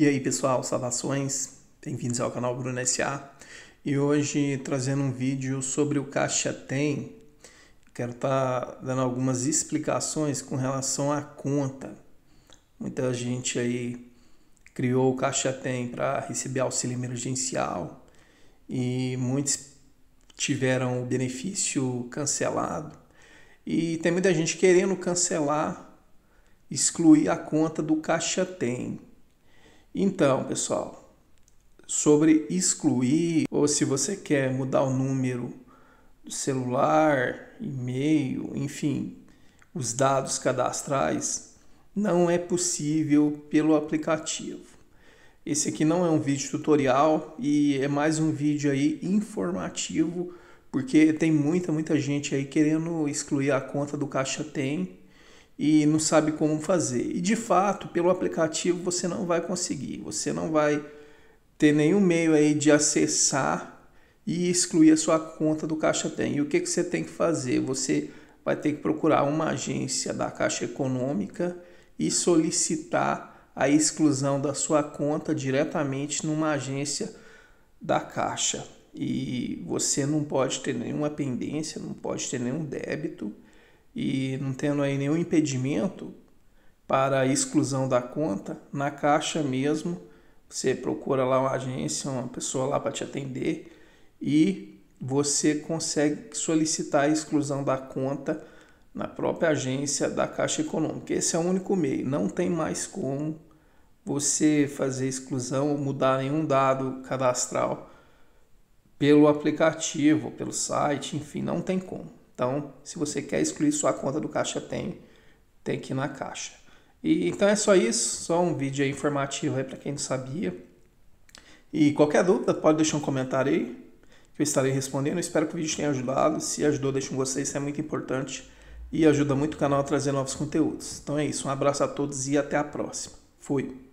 E aí pessoal, salvações, bem-vindos ao canal Bruno S.A. E hoje trazendo um vídeo sobre o Caixa Tem, quero estar tá dando algumas explicações com relação à conta. Muita gente aí criou o Caixa Tem para receber auxílio emergencial e muitos tiveram o benefício cancelado. E tem muita gente querendo cancelar, excluir a conta do Caixa Tem. Então, pessoal, sobre excluir ou se você quer mudar o número do celular, e-mail, enfim, os dados cadastrais, não é possível pelo aplicativo. Esse aqui não é um vídeo tutorial e é mais um vídeo aí informativo, porque tem muita, muita gente aí querendo excluir a conta do Caixa Tem e não sabe como fazer. E de fato, pelo aplicativo você não vai conseguir, você não vai ter nenhum meio aí de acessar e excluir a sua conta do Caixa Tem. E o que, que você tem que fazer? Você vai ter que procurar uma agência da Caixa Econômica e solicitar a exclusão da sua conta diretamente numa agência da Caixa. E você não pode ter nenhuma pendência, não pode ter nenhum débito e não tendo aí nenhum impedimento para a exclusão da conta, na caixa mesmo, você procura lá uma agência, uma pessoa lá para te atender e você consegue solicitar a exclusão da conta na própria agência da Caixa Econômica. Esse é o único meio, não tem mais como você fazer exclusão ou mudar nenhum dado cadastral pelo aplicativo, pelo site, enfim, não tem como. Então, se você quer excluir sua conta do Caixa Tem, tem que ir na Caixa. E então é só isso, só um vídeo informativo aí para quem não sabia. E qualquer dúvida, pode deixar um comentário aí que eu estarei respondendo. espero que o vídeo tenha ajudado. Se ajudou, deixa um gostei, isso é muito importante e ajuda muito o canal a trazer novos conteúdos. Então é isso, um abraço a todos e até a próxima. Fui.